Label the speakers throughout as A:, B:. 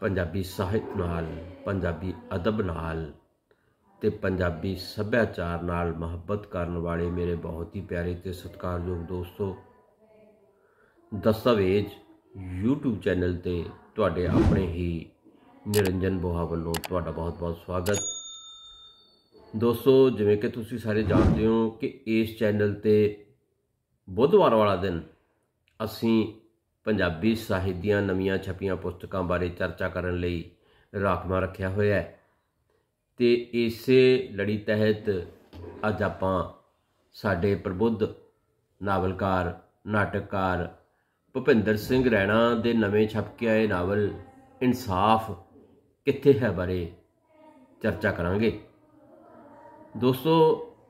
A: ਪੰਜਾਬੀ ਸਾਹਿਤ ਨਾਲ ਪੰਜਾਬੀ ਅਦਬ ਨਾਲ ਤੇ ਪੰਜਾਬੀ ਸੱਭਿਆਚਾਰ ਨਾਲ ਮੁਹੱਬਤ ਕਰਨ ਵਾਲੇ ਮੇਰੇ ਬਹੁਤ ਹੀ ਪਿਆਰੇ ਤੇ ਸਤਿਕਾਰਯੋਗ ਦੋਸਤੋ ਦਸਤਾਵੇਜ਼ YouTube ਚੈਨਲ ਤੇ ਤੁਹਾਡੇ ਆਪਣੇ ਹੀ ਨਿਰੰਜਨ ਬੋਹਾ ਵੱਲੋਂ ਤੁਹਾਡਾ ਬਹੁਤ-ਬਹੁਤ ਸਵਾਗਤ ਦੋਸਤੋ ਜਿਵੇਂ ਕਿ ਤੁਸੀਂ ਸਾਰੇ ਜਾਣਦੇ ਹੋ ਕਿ ਇਸ ਚੈਨਲ ਤੇ ਬੁੱਧਵਾਰ ਵਾਲਾ ਦਿਨ ਅਸੀਂ ਪੰਜਾਬੀ ਸਾਹਿਤ ਦੀਆਂ ਨਵੀਆਂ ਛਪੀਆਂ ਪੁਸਤਕਾਂ ਬਾਰੇ ਚਰਚਾ ਕਰਨ ਲਈ ਰਾਖਵਾਂ ਰੱਖਿਆ ਹੋਇਆ ਹੈ ਤੇ ਇਸੇ ਲੜੀ ਤਹਿਤ ਅੱਜ ਆਪਾਂ ਸਾਡੇ ਪ੍ਰਬੁੱਧ ਨਾਵਲਕਾਰ ਨਾਟਕਕਾਰ ਭੁਪਿੰਦਰ ਸਿੰਘ ਰੈਣਾ ਦੇ ਨਵੇਂ ਛਪ ਕੇ ਆਏ ਨਾਵਲ ਇਨਸਾਫ ਕਿੱਥੇ ਹੈ ਬਾਰੇ ਚਰਚਾ ਕਰਾਂਗੇ ਦੋਸਤੋ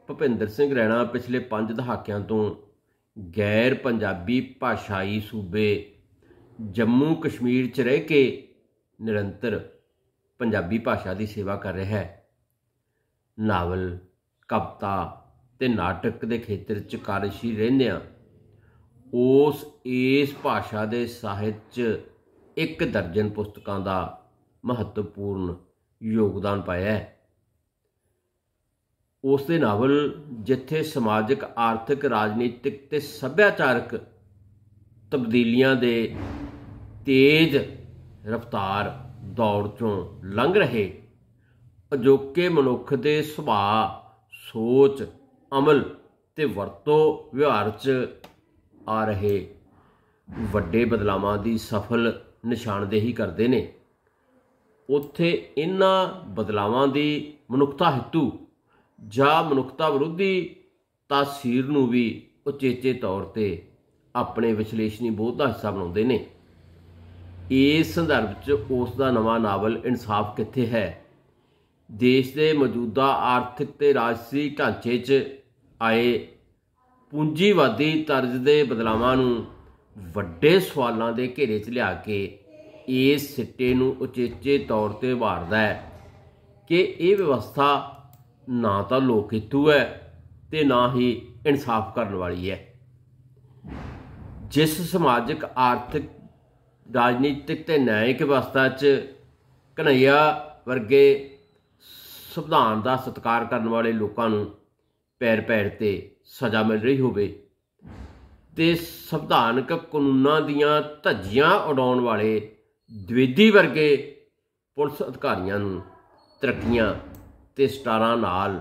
A: ਭੁਪਿੰਦਰ ਸਿੰਘ ਰੈਣਾ ਪਿਛਲੇ 5 ਦਹਾਕਿਆਂ ਤੋਂ ਗੈਰ ਪੰਜਾਬੀ ਭਾਸ਼ਾਈ ਸੂਬੇ ਜੰਮੂ ਕਸ਼ਮੀਰ 'ਚ ਰਹਿ ਕੇ ਨਿਰੰਤਰ ਪੰਜਾਬੀ ਭਾਸ਼ਾ ਦੀ ਸੇਵਾ ਕਰ ਰਿਹਾ ਹੈ ਨਾਵਲ ਕਵਤਾ ਤੇ ਨਾਟਕ ਦੇ ਖੇਤਰ 'ਚ ਕਾਰਜਸ਼ੀਲ ਰਹਿੰਦੇ ਆ ਉਸ ਇਸ ਭਾਸ਼ਾ ਦੇ ਸਾਹਿਤ 'ਚ ਇੱਕ ਦਰਜਨ ਪੁਸਤਕਾਂ ਦਾ ਮਹੱਤਵਪੂਰਨ ਯੋਗਦਾਨ ਪਾਇਆ ਹੈ ਉਸ ਦੇ ਨਾਵਲ ਜਿੱਥੇ ਸਮਾਜਿਕ ਆਰਥਿਕ ਰਾਜਨੀਤਿਕ ਤੇ ਸੱਭਿਆਚਾਰਕ ਤਬਦੀਲੀਆਂ ਦੇ ਤੇਜ਼ ਰਫ਼ਤਾਰ ਦੌੜ ਚੋਂ ਲੰਘ ਰਹੇ ਅਜੋਕੇ ਮਨੁੱਖ ਦੇ ਸੁਭਾਅ ਸੋਚ ਅਮਲ ਤੇ ਵਰਤੋਂ ਵਿਵਹਾਰ 'ਚ ਆ ਰਹੇ ਵੱਡੇ ਬਦਲਾਵਾਂ ਦੀ ਸਫਲ ਨਿਸ਼ਾਨਦੇਹੀ ਕਰਦੇ ਨੇ ਉੱਥੇ ਇਹਨਾਂ ਬਦਲਾਵਾਂ ਦੀ ਮਨੁੱਖਤਾ ਹਿੱਤੂ ਜਾਂ ਮਨੁੱਖਤਾ ਵਿਰੋਧੀ ਤਾਸੀਰ ਨੂੰ ਵੀ ਉਚੇਚੇ ਤੌਰ ਤੇ ਆਪਣੇ ਵਿਸ਼ਲੇਸ਼ਣੀ ਬੋਧ ਦਾ ਹਿੱਸਾ ਬਣਾਉਂਦੇ ਨੇ ਇਸ ਸੰਦਰਭ 'ਚ ਉਸ ਦਾ ਨਵਾਂ ਨਾਵਲ ਇਨਸਾਫ ਕਿੱਥੇ ਹੈ ਦੇਸ਼ ਦੇ ਮੌਜੂਦਾ ਆਰਥਿਕ ਤੇ ਰਾਜਸੀ ਢਾਂਚੇ 'ਚ ਆਏ ਪੂੰਜੀਵਾਦੀ ਤਰਜ਼ ਦੇ ਬਦਲਾਵਾਂ ਨੂੰ ਵੱਡੇ ਸਵਾਲਾਂ ਦੇ ਘੇਰੇ 'ਚ ਲਿਆ ਕੇ ਇਸ ਸਿੱਟੇ ਨੂੰ ਉਚੇਚੇ ਤੌਰ ਤੇ ਵਾਰਦਾ ਹੈ ਕਿ ਇਹ ਵਿਵਸਥਾ ਨਾ ਤਾਂ ਲੋਕ ਹਿੱਤੂ ਹੈ ਤੇ ਨਾ ਹੀ ਇਨਸਾਫ ਕਰਨ ਵਾਲੀ ਹੈ ਜਿਸ ਸਮਾਜਿਕ ਆਰਥਿਕ ਰਾਜਨੀਤਿਕ ਤੇ ਨਿਆਇਕ ਵਿਵਸਥਾ 'ਚ ਕਨਈਆ ਵਰਗੇ ਸੰਵਿਧਾਨ ਦਾ ਸਤਿਕਾਰ ਕਰਨ ਵਾਲੇ ਲੋਕਾਂ ਨੂੰ ਪੈਰ ਪੈਰ ਤੇ ਸਜ਼ਾ ਮਿਲ ਰਹੀ ਹੋਵੇ ਤੇ ਸੰਵਿਧਾਨਕ ਕਾਨੂੰਨਾਂ ਦੀਆਂ ਧੱਜੀਆਂ ਉਡਾਉਣ ਵਾਲੇ ਦਵੇਦੀ ਵਰਗੇ ਪੁਲਿਸ ਅਧਿਕਾਰੀਆਂ ਨੂੰ ਤਰੱਕੀਆਂ ਤੇ ਸਟਾਰਾਂ ਨਾਲ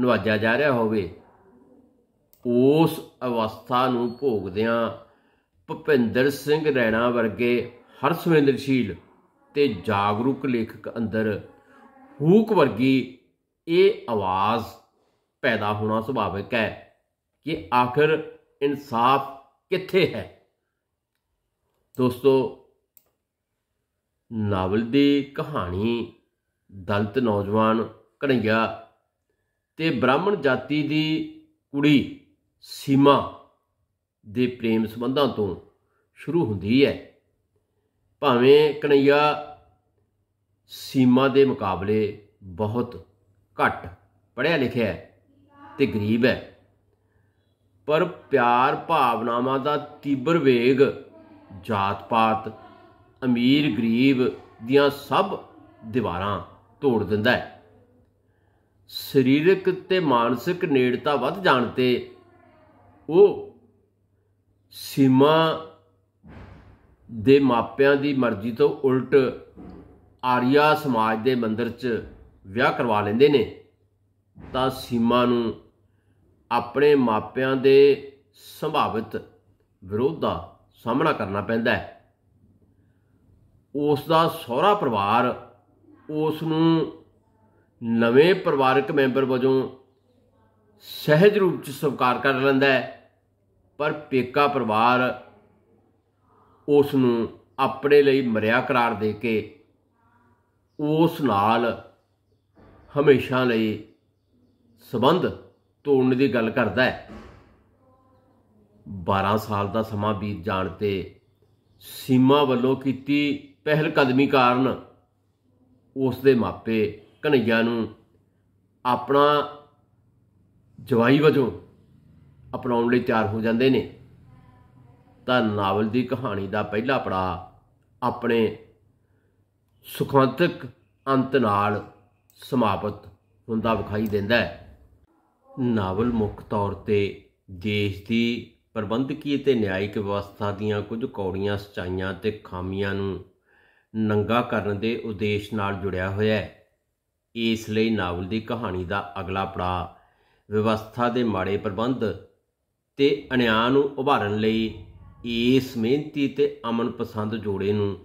A: ਨਵਾਜਿਆ ਜਾ ਰਿਹਾ ਹੋਵੇ ਉਸ ਅਵਸਥਾ ਨੂੰ ਭੋਗਦਿਆਂ ਭੁਪਿੰਦਰ ਸਿੰਘ ਰੈਣਾ ਵਰਗੇ ਹਰ ਸ਼ੀਲ ਤੇ ਜਾਗਰੂਕ ਲੇਖਕ ਅੰਦਰ ਹੂਕ ਵਰਗੀ ਇਹ ਆਵਾਜ਼ ਪੈਦਾ ਹੋਣਾ ਸੁਭਾਵਿਕ ਹੈ ਕਿ ਆਖਰ ਇਨਸਾਫ ਕਿੱਥੇ ਹੈ ਦੋਸਤੋ ਨਾਵਲ ਦੀ ਕਹਾਣੀ ਦਲਤ ਨੌਜਵਾਨ ਕਣਈਆ ਤੇ ਬ੍ਰਾਹਮਣ ਜਾਤੀ ਦੀ ਕੁੜੀ ਸੀਮਾ ਦੇ ਪ੍ਰੇਮ ਸੰਬੰਧਾਂ ਤੋਂ ਸ਼ੁਰੂ ਹੁੰਦੀ ਹੈ ਭਾਵੇਂ ਕਣਈਆ ਸੀਮਾ ਦੇ ਮੁਕਾਬਲੇ ਬਹੁਤ ਘੱਟ ਪੜਿਆ ਲਿਖਿਆ ਤੇ ਗਰੀਬ ਹੈ ਪਰ ਪਿਆਰ ਭਾਵਨਾਵਾਂ ਦਾ ਤੀਬਰ ਵੇਗ ਜਾਤ-ਪਾਤ ਅਮੀਰ ਗਰੀਬ ਦੀਆਂ ਸਭ ਦੀਵਾਰਾਂ ਤੋੜ ਦਿੰਦਾ ਹੈ ਸਰੀਰਕ ਤੇ ਮਾਨਸਿਕ ਨੇੜਤਾ ਵੱਧ ਜਾਣ ਤੇ ਉਹ ਸੀਮਾ ਦੇ ਮਾਪਿਆਂ ਦੀ ਮਰਜ਼ੀ ਤੋਂ ਉਲਟ ਆਰੀਆ ਸਮਾਜ ਦੇ ਮੰਦਰ 'ਚ ਵਿਆਹ ਕਰਵਾ ਲੈਂਦੇ ਨੇ ਤਾਂ ਸੀਮਾ ਨੂੰ ਆਪਣੇ ਮਾਪਿਆਂ ਦੇ ਸੰਭਾਵਿਤ ਵਿਰੋਧ ਦਾ ਸਾਹਮਣਾ ਕਰਨਾ ਪੈਂਦਾ ਹੈ ਉਸ ਦਾ ਸਹੁਰਾ ਪਰਿਵਾਰ ਉਸ ਨੂੰ ਨਵੇਂ ਪਰਿਵਾਰਕ ਮੈਂਬਰ ਵਜੋਂ ਸਹਿਜ ਰੂਪ ਚ ਸਵਾਰ ਕਰ ਲੈਂਦਾ ਹੈ ਪਰ ਪੇਕਾ ਪਰਿਵਾਰ ਉਸ ਨੂੰ ਆਪਣੇ ਲਈ ਮਰਿਆ ਕਰਾਰ ਦੇ ਕੇ ਉਸ ਨਾਲ ਹਮੇਸ਼ਾ ਲਈ ਸਬੰਧ ਤੋੜਨ ਦੀ ਗੱਲ ਕਰਦਾ ਹੈ 12 ਸਾਲ ਦਾ ਸਮਾਂ ਬੀਤ ਜਾਣ ਤੇ ਸੀਮਾ ਵੱਲੋਂ ਕੀਤੀ ਪਹਿਲ ਕਦਮੀ ਕਾਰਨ ਉਸ ਦੇ ਮਾਪੇ ਕਨਈਆ ਨੂੰ ਆਪਣਾ ਜਵਾਈ ਵਜੋਂ ਅਪਣਾਉਣ ਲਈ ਤਿਆਰ ਹੋ ਜਾਂਦੇ ਨੇ ਤਾਂ ਨਾਵਲ ਦੀ ਕਹਾਣੀ ਦਾ ਪਹਿਲਾ ਪੜਾ ਆਪਣੇ ਸੁਖਾਂਤਕ ਅੰਤ ਨਾਲ ਸਮਾਪਤ ਹੁੰਦਾ ਵਿਖਾਈ ਦਿੰਦਾ ਹੈ ਨਾਵਲ ਮੁੱਖ ਤੌਰ ਤੇ ਦੇਸ਼ ਦੀ ਪ੍ਰਬੰਧਕੀ ਤੇ ਨਿਆਇਕ ਵਿਵਸਥਾ ਦੀਆਂ ਕੁਝ ਕੌੜੀਆਂ ਸਚਾਈਆਂ ਤੇ ਖਾਮੀਆਂ ਨੂੰ ਨੰਗਾ ਕਰਨ ਦੇ ਉਦੇਸ਼ ਨਾਲ ਜੁੜਿਆ ਹੋਇਆ ਹੈ ਇਸ ਲਈ ਨਾਵਲ ਦੀ ਕਹਾਣੀ ਦਾ ਅਗਲਾ ਪੜਾਅ ਵਿਵਸਥਾ ਦੇ ਮਾੜੇ ਪ੍ਰਬੰਧ ਤੇ ਅਣਿਆਂ ਨੂੰ ਉਭਾਰਨ ਲਈ ਇਸ ਮਿਹਨਤੀ ਤੇ ਅਮਨ ਪਸੰਦ ਜੋੜੇ ਨੂੰ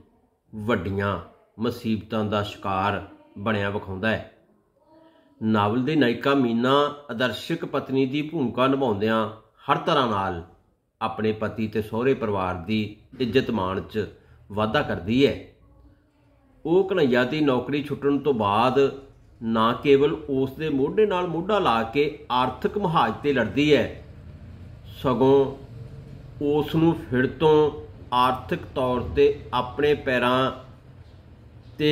A: ਵੱਡੀਆਂ ਮੁਸੀਬਤਾਂ ਦਾ ਸ਼ਿਕਾਰ ਬਣਿਆ ਵਿਖਾਉਂਦਾ ਹੈ ਨਾਵਲ ਦੀ ਨਾਇਕਾ ਮੀਨਾ ਆਦਰਸ਼ਿਕ ਪਤਨੀ ਦੀ ਭੂਮਿਕਾ ਨਿਭਾਉਂਦਿਆਂ ਹਰ ਤਰ੍ਹਾਂ ਨਾਲ ਆਪਣੇ ਪਤੀ ਤੇ ਸਹੁਰੇ ਪਰਿਵਾਰ ਦੀ ਇੱਜ਼ਤ ਮਾਣ 'ਚ ਵਾਧਾ ਕਰਦੀ ਹੈ ਉਹ ਕਨਈਆ ਦੀ ਨੌਕਰੀ ਛੁੱਟਣ ਤੋਂ ਬਾਅਦ ਨਾ ਕੇਵਲ ਉਸ ਦੇ ਮੋਢੇ ਨਾਲ ਮੋਢਾ ਲਾ ਕੇ ਆਰਥਿਕ ਮਹਾਜ ਤੇ ਲੜਦੀ ਹੈ ਸਗੋਂ ਉਸ ਨੂੰ ਫਿਰ ਤੋਂ ਆਰਥਿਕ ਤੌਰ ਤੇ ਆਪਣੇ ਪੈਰਾਂ ਤੇ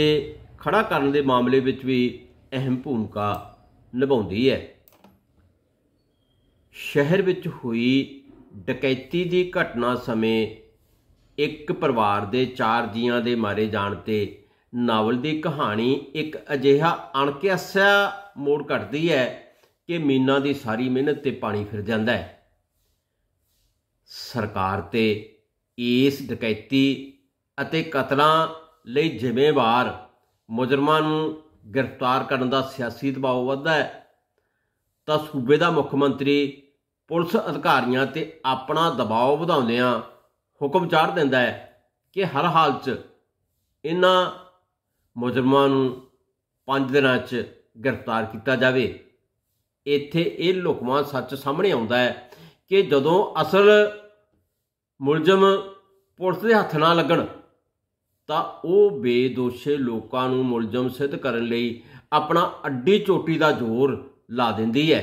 A: ਖੜਾ ਕਰਨ ਦੇ ਮਾਮਲੇ ਵਿੱਚ ਵੀ ਅਹਿਮ ਭੂਮਿਕਾ ਨਿਭਾਉਂਦੀ ਹੈ ਸ਼ਹਿਰ ਵਿੱਚ ਹੋਈ ਡਕੈਤੀ ਦੀ ਘਟਨਾ ਸਮੇਂ ਇੱਕ ਪਰਿਵਾਰ ਦੇ ਚਾਰ ਜੀਆਂ ਦੇ ਮਾਰੇ ਜਾਣ ਤੇ ਨਾਵਲ ਦੀ ਕਹਾਣੀ ਇੱਕ ਅਜਿਹਾ ਅਣਕਿਆਸਿਆ ਮੋੜ ਘਟਦੀ ਹੈ ਕਿ ਮੀਨਾ ਦੀ ਸਾਰੀ ਮਿਹਨਤ ਤੇ ਪਾਣੀ ਫਿਰ ਜਾਂਦਾ ਹੈ ਸਰਕਾਰ ਤੇ ਇਸ ਡਕੈਤੀ ਅਤੇ ਕਤਲਾਂ ਲਈ ਜ਼ਿੰਮੇਵਾਰ ਮੁਜਰਮਾਂ ਨੂੰ ਗ੍ਰਿਫਤਾਰ ਕਰਨ ਦਾ ਸਿਆਸੀ ਦਬਾਅ ਵੱਧਦਾ ਹੈ ਤਾਂ ਸੂਬੇ ਦਾ ਮੁੱਖ ਮੰਤਰੀ ਪੁਲਿਸ ਅਧਿਕਾਰੀਆਂ ਤੇ ਆਪਣਾ ਦਬਾਅ ਵਧਾਉਂਦਿਆਂ ਹੁਕਮ ਚਾੜ ਦਿੰਦਾ ਹੈ ਕਿ ਹਰ ਹਾਲ 'ਚ ਇਹਨਾਂ ਮੁਜਰਮਾਂ ਨੂੰ 5 ਦਿਨਾਂ 'ਚ ਗ੍ਰਿਫਤਾਰ ਕੀਤਾ ਜਾਵੇ ਇੱਥੇ ਇਹ ਲੁਕਮਾ ਸੱਚ ਸਾਹਮਣੇ ਆਉਂਦਾ ਹੈ ਕਿ ਜਦੋਂ ਅਸਲ ਮੁਲਜ਼ਮ ਪੁਲਿਸ ਦੇ ਹੱਥ ਨਾ ਲੱਗਣ ਤਾਂ ਉਹ ਬੇਦੋਸ਼ੇ ਲੋਕਾਂ ਨੂੰ ਮੁਲਜ਼ਮ ਸਿੱਧ ਕਰਨ ਲਈ ਆਪਣਾ ਅੱਡੀ ਚੋਟੀ ਦਾ ਜ਼ੋਰ ਲਾ ਦਿੰਦੀ ਹੈ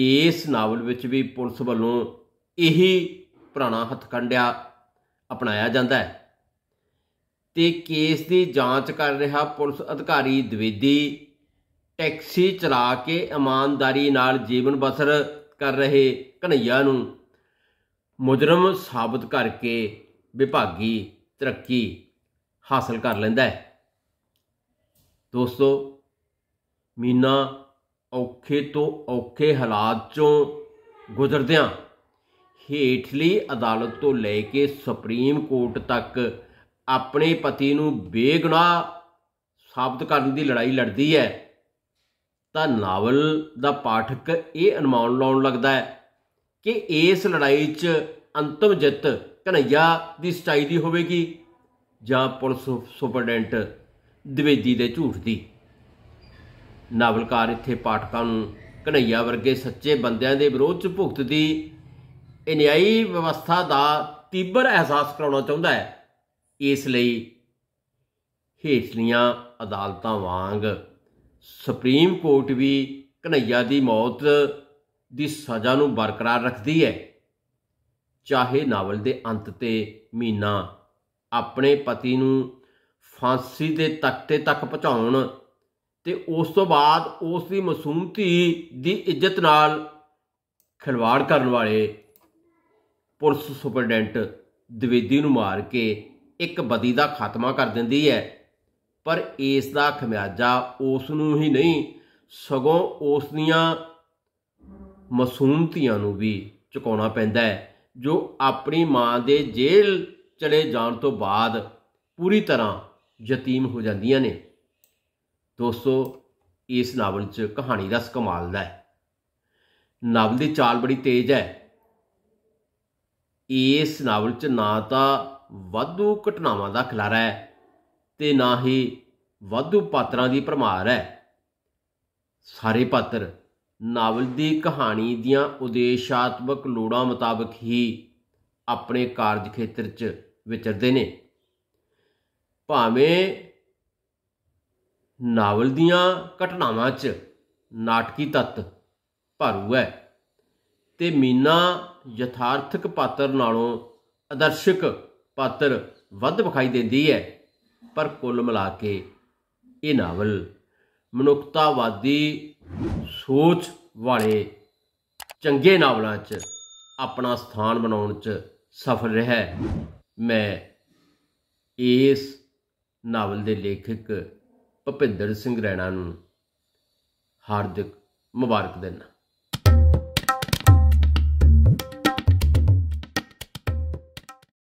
A: ਇਸ ਨਾਵਲ ਵਿੱਚ ਵੀ ਪੁਲਿਸ ਵੱਲੋਂ ਇਹੀ ਪੁਰਾਣਾ ਹੱਥਕੰਡਿਆ ਅਪਣਾਇਆ ਜਾਂਦਾ ਹੈ ਤੇ ਕੇਸ ਦੀ ਜਾਂਚ ਕਰ ਰਿਹਾ ਪੁਲਿਸ ਅਧਿਕਾਰੀ ਦਵੇਦੀ ਟੈਕਸੀ ਚਲਾ ਕੇ ਇਮਾਨਦਾਰੀ ਨਾਲ ਜੀਵਨ ਬਸਰ ਕਰ ਰਹੇ ਕਨਈਆ ਨੂੰ ਮੁਜਰਮ ਸਾਬਤ ਕਰਕੇ ਵਿਭਾਗੀ ਤਰੱਕੀ ਹਾਸਲ ਕਰ ਲੈਂਦਾ ਹੈ ਦੋਸਤੋ ਮੀਨਾ ਔਖੇ ਤੋਂ ਔਖੇ ਹਾਲਾਤ ਚੋਂ ਗੁਜ਼ਰਦਿਆਂ ਹੇਠਲੀ ਅਦਾਲਤ ਤੋਂ ਲੈ ਕੇ ਸੁਪਰੀਮ ਕੋਰਟ ਤੱਕ ਆਪਣੇ ਪਤੀ ਨੂੰ ਬੇਗੁਨਾਹ ਸਾਬਤ ਕਰਨ ਦੀ ਲੜਾਈ ਲੜਦੀ ਹੈ ਤਾਂ ਨਾਵਲ ਦਾ ਪਾਠਕ ਇਹ ਅਨੁਮਾਨ ਲਾਉਣ ਲੱਗਦਾ ਹੈ ਕਿ ਇਸ ਲੜਾਈ 'ਚ ਅੰਤਮ ਜਿੱਤ ਕਨਈਆ ਦੀ ਸਟਾਈ ਦੀ ਹੋਵੇਗੀ ਜਾਂ ਪੁਲਿਸ ਸੁਪਰਡੈਂਟ ਦਵੇਦੀ ਦੇ ਝੂਠ ਦੀ ਨਾਵਲਕਾਰ ਇੱਥੇ ਪਾਠਕਾਂ ਨੂੰ ਕਨਈਆ ਵਰਗੇ ਸੱਚੇ ਬੰਦਿਆਂ ਦੇ ਵਿਰੋਧ 'ਚ ਭੁਗਤਦੀ ਇਨਿਆਈ ਵਿਵਸਥਾ ਦਾ ਤੀਬਰ ਅਹਿਸਾਸ ਕਰਾਉਣਾ ਚਾਹੁੰਦਾ ਹੈ ਇਸ ਲਈ ਹੇਠਲੀਆਂ ਅਦਾਲਤਾਂ ਵਾਂਗ ਸੁਪਰੀਮ ਕੋਰਟ ਵੀ ਕਨਈਆ ਦੀ ਮੌਤ ਦੀ ਸਜ਼ਾ ਨੂੰ ਬਰਕਰਾਰ ਰੱਖਦੀ ਹੈ ਚਾਹੇ ਨਾਵਲ ਦੇ ਅੰਤ ਤੇ ਮੀਨਾ ਆਪਣੇ ਪਤੀ ਨੂੰ ਫਾਂਸੀ ਦੇ ਤਖਤੇ ਤੱਕ ਪਹੁੰਚਾਉਣ ਤੇ ਉਸ ਤੋਂ ਬਾਅਦ ਉਸ ਦੀ ਮਾਸੂਮ ਧੀ ਦੀ ਇੱਜ਼ਤ ਨਾਲ ਖਿਲਵਾੜ ਕਰਨ ਵਾਲੇ ਪੁਲਿਸ ਸੁਪਰਡੈਂਟ ਦਵੇਦੀ ਨੂੰ ਮਾਰ ਕੇ ਇੱਕ ਬਦੀ ਦਾ ਖਾਤਮਾ ਕਰ ਦਿੰਦੀ ਹੈ ਪਰ ਇਸ ਦਾ ਖਮਿਆਜਾ ਉਸ ਨੂੰ ਹੀ ਨਹੀਂ ਸਗੋਂ ਉਸ ਦੀਆਂ ਮਾਸੂਮਤੀਆਂ ਨੂੰ ਵੀ ਚੁਕਾਉਣਾ ਪੈਂਦਾ ਹੈ ਜੋ ਆਪਣੀ ਮਾਂ ਦੇ ਜੇਲ੍ਹ ਚਲੇ ਜਾਣ ਤੋਂ ਬਾਅਦ ਪੂਰੀ ਤਰ੍ਹਾਂ ਯਤੀਮ ਹੋ ਜਾਂਦੀਆਂ ਨੇ ਦੋਸਤੋ ਇਸ ਨਾਵਲ 'ਚ ਕਹਾਣੀ ਦਾ ਸਕਮਾਲ ਦਾ ਹੈ ਨਾਵਲ ਦੀ ਚਾਲ ਬੜੀ ਤੇਜ਼ ਹੈ ਇਸ ਨਾਵਲ 'ਚ ਨਾ ਤਾਂ ਵਾਧੂ ਘਟਨਾਵਾਂ ਦਾ ਖਲਾਰਾ ਹੈ ਤੇ ਨਾ ਹੀ ਵਾਧੂ ਪਾਤਰਾਂ ਦੀ ਭਰਮਾਰ ਹੈ ਸਾਰੇ ਪਾਤਰ ਨਾਵਲ ਦੀ ਕਹਾਣੀ ਦੀਆਂ ਉਦੇਸ਼ਾਤਮਕ ਲੋੜਾਂ ਮੁਤਾਬਕ ਹੀ ਆਪਣੇ ਕਾਰਜ ਖੇਤਰ 'ਚ ਵਿਚਰਦੇ ਨੇ ਭਾਵੇਂ ਨਾਵਲ ਦੀਆਂ ਘਟਨਾਵਾਂ 'ਚ ਨਾਟਕੀ ਤੱਤ ਭਰੂ ਹੈ ਤੇ ਮੀਨਾ ਯਥਾਰਥਕ ਪਾਤਰ ਨਾਲੋਂ ਆਦਰਸ਼ਿਕ ਪਾਤਰ ਵੱਧ ਵਿਖਾਈ ਦਿੰਦੀ ਹੈ ਪਰ ਕੁੱਲ ਮਿਲਾ ਕੇ ਇਹ ਨਾਵਲ ਮਨੁੱਖਤਾਵਾਦੀ ਸੋਚ ਵਾਲੇ ਚੰਗੇ ਨਾਵਲਾਂ 'ਚ ਆਪਣਾ ਸਥਾਨ ਬਣਾਉਣ 'ਚ ਸਫਲ ਰਿਹਾ ਮੈਂ ਇਸ ਨਾਵਲ ਦੇ ਲੇਖਕ ਭਪਿੰਦਰ ਸਿੰਘ ਰੈਣਾ ਨੂੰ ਹਾਰਦਿਕ ਮੁਬਾਰਕ ਦਿੰਦਾ